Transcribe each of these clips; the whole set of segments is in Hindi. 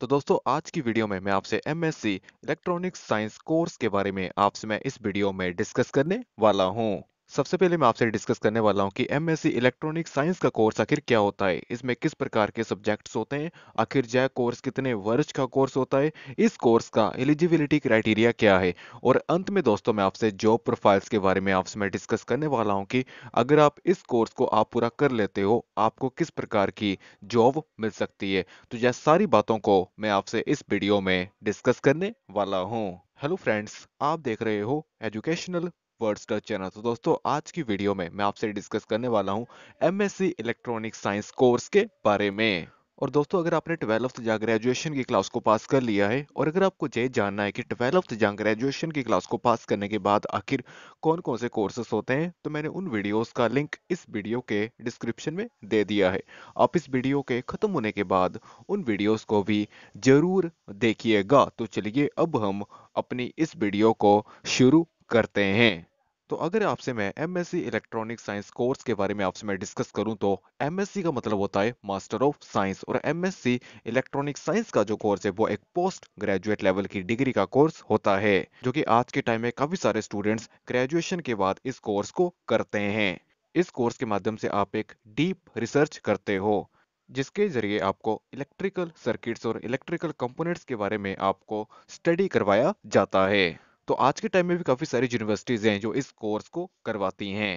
तो दोस्तों आज की वीडियो में मैं आपसे एमएससी इलेक्ट्रॉनिक्स साइंस कोर्स के बारे में आपसे मैं इस वीडियो में डिस्कस करने वाला हूँ सबसे पहले मैं आपसे डिस्कस करने वाला हूं कि एमएससी इलेक्ट्रॉनिक साइंस का कोर्स आखिर क्या होता है इसमें किस प्रकार के सब्जेक्ट्स होते हैं आखिर जय कोर्स कितने वर्ष का कोर्स होता है इस कोर्स का एलिजिबिलिटी क्राइटेरिया क्या है और अंत में दोस्तों मैं आपसे जॉब प्रोफाइल्स के बारे में आपसे मैं डिस्कस करने वाला हूँ कि अगर आप इस कोर्स को आप पूरा कर लेते हो आपको किस प्रकार की जॉब मिल सकती है तो यह सारी बातों को मैं आपसे इस वीडियो में डिस्कस करने वाला हूँ हेलो फ्रेंड्स आप देख रहे हो एजुकेशनल वर्ड्स का चैनल तो दोस्तों आज की वीडियो में मैं आपसे डिस्कस करने वाला हूँ एमएससी इलेक्ट्रॉनिक साइंस कोर्स के बारे में और दोस्तों अगर आपने ट्वेल्थ या ग्रेजुएशन की क्लास को पास कर लिया है और अगर आपको ये जानना है कि ट्वेल्थ या ग्रेजुएशन की क्लास को पास करने के बाद आखिर कौन कौन से कोर्सेस होते हैं तो मैंने उन वीडियोस का लिंक इस वीडियो के डिस्क्रिप्शन में दे दिया है आप इस वीडियो के ख़त्म होने के बाद उन वीडियोज़ को भी ज़रूर देखिएगा तो चलिए अब हम अपनी इस वीडियो को शुरू करते हैं तो अगर आपसे मैं M S C electronic science course के बारे में आपसे मैं डिस्कस करूं तो एम एस सी का मतलब होता है मास्टर ऑफ साइंस और M S C electronic science का जो कोर्स है वो एक पोस्ट ग्रेजुएट लेवल की डिग्री का कोर्स होता है जो कि आज के टाइम में काफी सारे स्टूडेंट्स ग्रेजुएशन के बाद इस कोर्स को करते हैं इस कोर्स के माध्यम से आप एक डीप रिसर्च करते हो जिसके जरिए आपको इलेक्ट्रिकल सर्किट्स और इलेक्ट्रिकल कंपोनेंट्स के बारे में आपको स्टडी करवाया जाता है तो आज के टाइम में भी काफ़ी सारी यूनिवर्सिटीज़ हैं जो इस कोर्स को करवाती हैं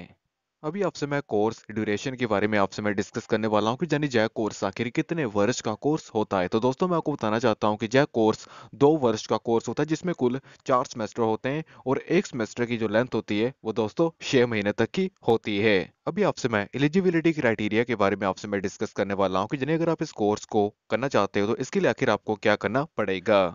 अभी आपसे मैं कोर्स ड्यूरेशन के बारे में आपसे मैं डिस्कस करने वाला हूँ कि जानी जय कोर्स आखिर कितने वर्ष का कोर्स होता है तो दोस्तों मैं आपको बताना चाहता हूँ कि जय कोर्स दो वर्ष का कोर्स होता है जिसमें कुल चार सेमेस्टर होते हैं और एक सेमेस्टर की जो लेंथ होती है वो दोस्तों छह महीने तक की होती है अभी आपसे मैं एलिजिबिलिटी क्राइटेरिया के बारे में आपसे मैं डिस्कस करने वाला हूँ कि जानी अगर आप इस कोर्स को करना चाहते हो तो इसके लिए आखिर आपको क्या करना पड़ेगा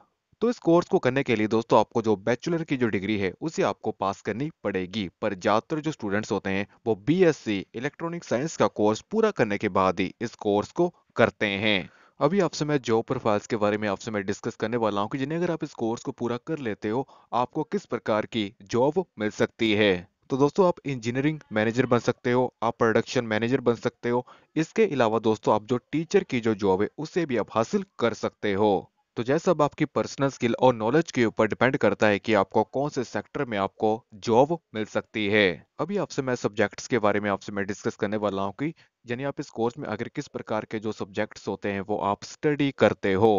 तो इस कोर्स को करने के लिए दोस्तों आपको जो बैचलर की जो डिग्री है उसे आपको पास करनी पड़ेगी पर ज़्यादातर जो स्टूडेंट्स होते हैं वो बीएससी इलेक्ट्रॉनिक साइंस का कोर्स पूरा करने के बाद ही इस कोर्स को करते हैं अभी आपसे मैं जॉब प्रोफाइल्स के बारे में आपसे मैं डिस्कस करने वाला हूँ कि जिन्हें अगर आप इस कोर्स को पूरा कर लेते हो आपको किस प्रकार की जॉब मिल सकती है तो दोस्तों आप इंजीनियरिंग मैनेजर बन सकते हो आप प्रोडक्शन मैनेजर बन सकते हो इसके अलावा दोस्तों आप जो टीचर की जो जॉब है उसे भी आप हासिल कर सकते हो तो जैसा अब आपकी पर्सनल स्किल और नॉलेज के ऊपर डिपेंड करता है कि आपको कौन से सेक्टर में आपको जॉब मिल सकती है अभी आपसे मैं सब्जेक्ट्स के बारे में आपसे मैं डिस्कस करने वाला हूँ कि यानी आप इस कोर्स में अगर किस प्रकार के जो सब्जेक्ट्स होते हैं वो आप स्टडी करते हो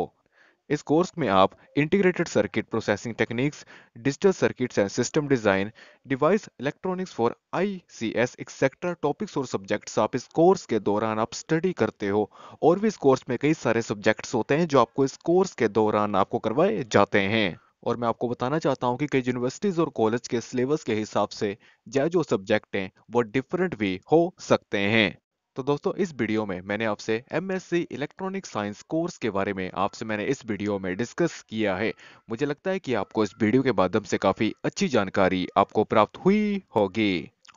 इस कोर्स में आप integrated circuit processing techniques digital circuits and system design device electronics for I C S etcetera topics और सब्जेक्ट्स आप इस कोर्स के दौरान आप स्टडी करते हो और भी इस कोर्स में कई सारे सब्जेक्ट्स होते हैं जो आपको इस कोर्स के दौरान आपको करवाए जाते हैं और मैं आपको बताना चाहता हूँ कि कई यूनिवर्सिटीज़ और कॉलेज के सिलेबस के हिसाब से जय जो सब्जेक्ट हैं वो डिफरेंट भी हो सकते हैं तो दोस्तों इस वीडियो में मैंने आपसे एम इलेक्ट्रॉनिक साइंस कोर्स के बारे में आपसे मैंने इस वीडियो में डिस्कस किया है मुझे लगता है कि आपको इस वीडियो के माध्यम से काफ़ी अच्छी जानकारी आपको प्राप्त हुई होगी